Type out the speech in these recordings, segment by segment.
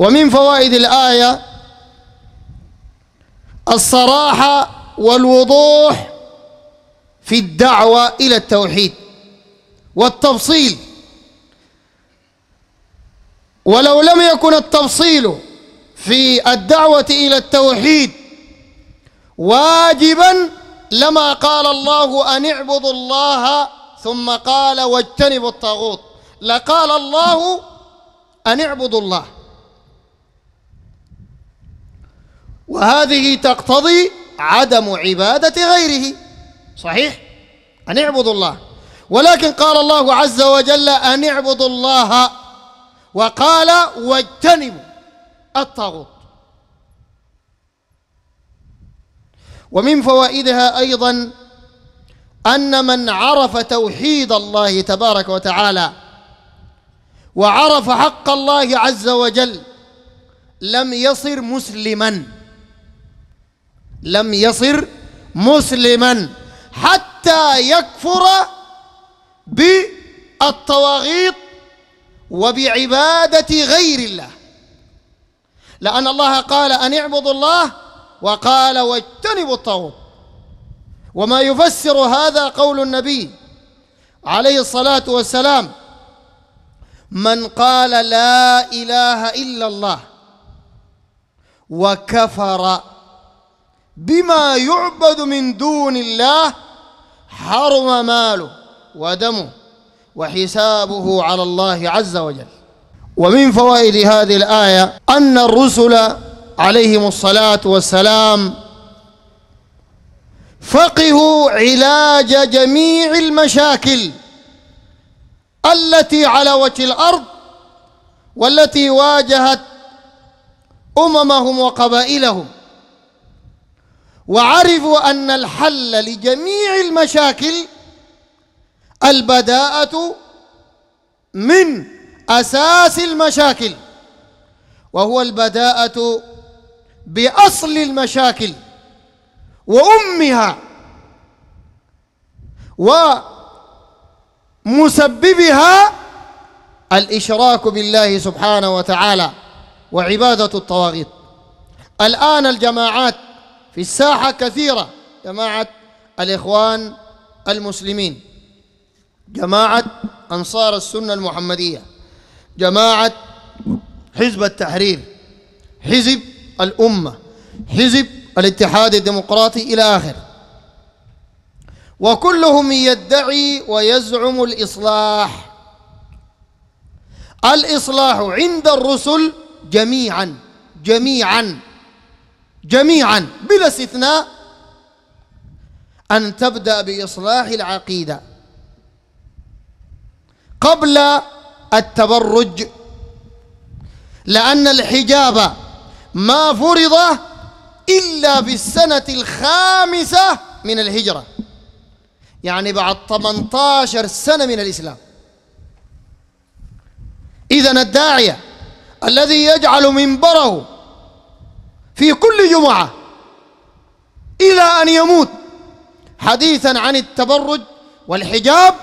ومن فوائد الآية الصراحة والوضوح في الدعوة إلى التوحيد والتفصيل ولو لم يكن التفصيل في الدعوة إلى التوحيد واجبا لما قال الله أن اعبدوا الله ثم قال واجتنبوا الطاغوت لقال الله أن اعبدوا الله وهذه تقتضي عدم عبادة غيره صحيح أن اعبدوا الله ولكن قال الله عز وجل أن اعبدوا الله وقال واجتنبوا الطاغوت ومن فوائدها أيضا أن من عرف توحيد الله تبارك وتعالى وعرف حق الله عز وجل لم يصر مسلماً لم يصر مسلما حتى يكفر بالطواغيط وبعبادة غير الله لأن الله قال أن اعبدوا الله وقال واجتنبوا الطاغوت وما يفسر هذا قول النبي عليه الصلاة والسلام من قال لا إله إلا الله وكفر بما يعبد من دون الله حرم ماله ودمه وحسابه على الله عز وجل ومن فوائد هذه الآية أن الرسل عليهم الصلاة والسلام فقهوا علاج جميع المشاكل التي على وجه الأرض والتي واجهت أممهم وقبائلهم وعرفوا أن الحل لجميع المشاكل البداءة من أساس المشاكل وهو البداءة بأصل المشاكل وأمها ومسببها الإشراك بالله سبحانه وتعالى وعبادة الطواغيت الآن الجماعات في الساحة كثيرة جماعة الإخوان المسلمين جماعة أنصار السنة المحمدية جماعة حزب التحرير حزب الأمة حزب الاتحاد الديمقراطي إلى آخر وكلهم يدعي ويزعم الإصلاح الإصلاح عند الرسل جميعا جميعا جميعا بلا استثناء أن تبدأ بإصلاح العقيدة قبل التبرج لأن الحجاب ما فرض إلا في السنة الخامسة من الهجرة يعني بعد 18 سنة من الإسلام إذا الداعية الذي يجعل منبره في كل جمعة إلى أن يموت حديثا عن التبرج والحجاب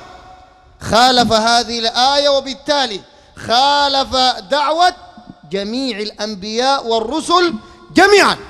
خالف هذه الآية وبالتالي خالف دعوة جميع الأنبياء والرسل جميعاً